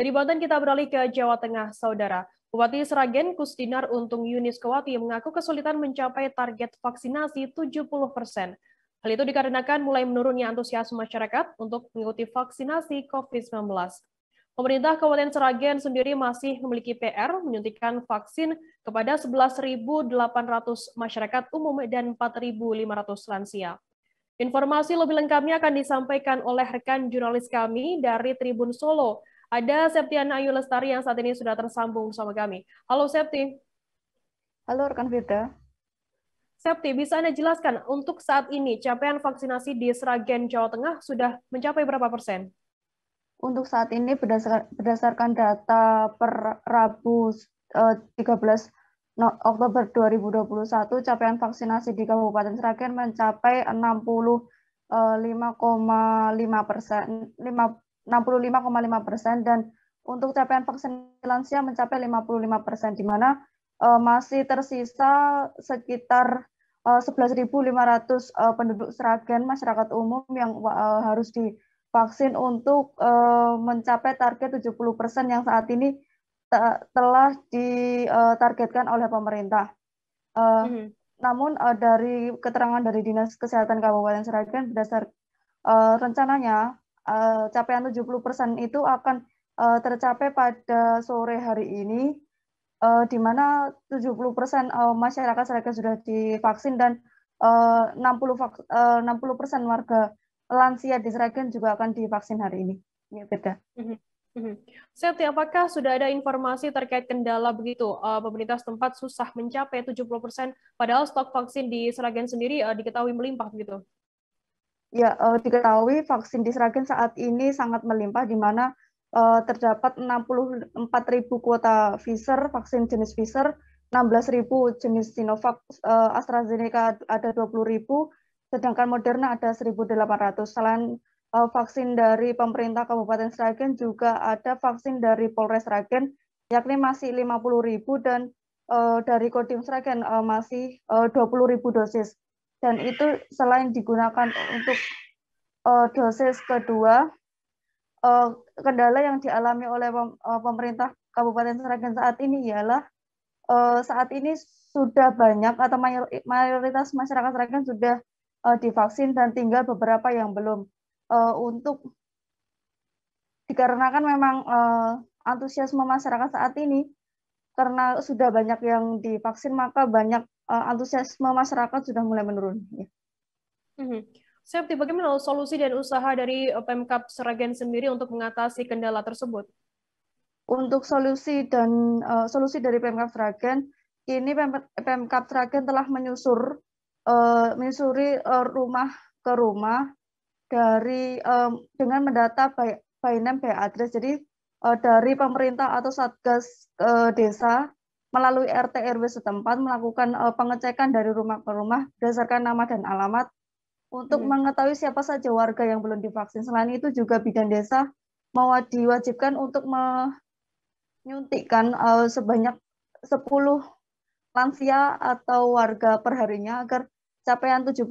Dari Banten kita beralih ke Jawa Tengah, Saudara. Bupati Seragen Kusdinar Untung Yunis Kewati mengaku kesulitan mencapai target vaksinasi 70 persen. Hal itu dikarenakan mulai menurunnya antusiasme masyarakat untuk mengikuti vaksinasi COVID-19. Pemerintah Kabupaten Seragen sendiri masih memiliki PR menyuntikkan vaksin kepada 11.800 masyarakat umum dan 4.500 lansia. Informasi lebih lengkapnya akan disampaikan oleh rekan jurnalis kami dari Tribun Solo, ada Septiana Ayu Lestari yang saat ini sudah tersambung sama kami. Halo Septi. Halo rekan Firda. Septi, bisa Anda jelaskan untuk saat ini capaian vaksinasi di Sragen, Jawa Tengah sudah mencapai berapa persen? Untuk saat ini berdasarkan, data per Rabu 13 eh, Oktober 2021, capaian vaksinasi di Kabupaten Sragen mencapai 65,5 eh, persen, 65,5 persen dan untuk capaian vaksin lansia mencapai 55 persen, di mana uh, masih tersisa sekitar uh, 11.500 uh, penduduk Seragen masyarakat umum yang uh, harus divaksin untuk uh, mencapai target 70 persen yang saat ini telah ditargetkan oleh pemerintah. Uh, mm -hmm. Namun uh, dari keterangan dari Dinas Kesehatan Kabupaten Seragen berdasar uh, rencananya uh, capaian 70% itu akan uh, tercapai pada sore hari ini, uh, di mana 70% uh, masyarakat Sragen sudah divaksin dan uh, 60 uh, 60% warga lansia di Sragen juga akan divaksin hari ini. Ya beda. Mhm. Mhm. Seti, apakah sudah ada informasi terkait kendala begitu? Uh, pemerintah setempat susah mencapai 70%, padahal stok vaksin di Sragen sendiri uh, diketahui melimpah begitu. Ya, uh, diketahui vaksin di Sragen saat ini sangat melimpah di mana uh, terdapat 64.000 kuota Pfizer, vaksin jenis Pfizer, 16.000 jenis Sinovac, uh, AstraZeneca ada 20.000, sedangkan Moderna ada 1.800. Selain uh, vaksin dari pemerintah Kabupaten Sragen juga ada vaksin dari Polres Sragen yakni masih 50.000 dan uh, dari Kodim Sragen uh, masih uh, 20.000 dosis dan itu selain digunakan untuk uh, dosis kedua, uh, kendala yang dialami oleh pem, uh, pemerintah Kabupaten Seragen saat ini ialah uh, saat ini sudah banyak atau mayoritas masyarakat Seragen sudah uh, divaksin dan tinggal beberapa yang belum. Uh, untuk dikarenakan memang uh, antusiasme masyarakat saat ini karena sudah banyak yang divaksin maka banyak uh, antusiasme masyarakat sudah mulai menurun. Ya. Mm -hmm. bagaimana solusi dan usaha dari eh, Pemkap Seragen sendiri untuk mengatasi kendala tersebut? Untuk solusi dan uh, solusi dari Pemkap Seragen, ini Pemkap Seragen telah menyusur uh, menyusuri uh, rumah ke rumah dari um, dengan mendata by, by name by address. Jadi uh, dari pemerintah atau satgas uh, desa melalui RT RW setempat melakukan uh, pengecekan dari rumah ke rumah berdasarkan nama dan alamat untuk hmm. mengetahui siapa saja warga yang belum divaksin. Selain itu juga bidan desa mau diwajibkan untuk menyuntikkan uh, sebanyak 10 lansia atau warga perharinya agar capaian 70%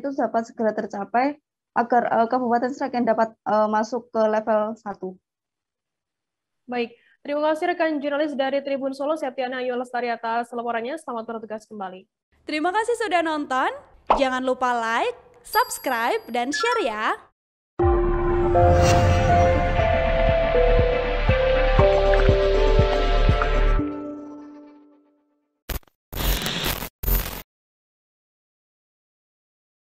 itu dapat segera tercapai agar uh, Kabupaten Sragen dapat uh, masuk ke level 1. Baik, Terima kasih rekan jurnalis dari Tribun Solo, Septiana lestari atas laporannya. Selamat bertugas kembali. Terima kasih sudah nonton. Jangan lupa like, subscribe, dan share ya.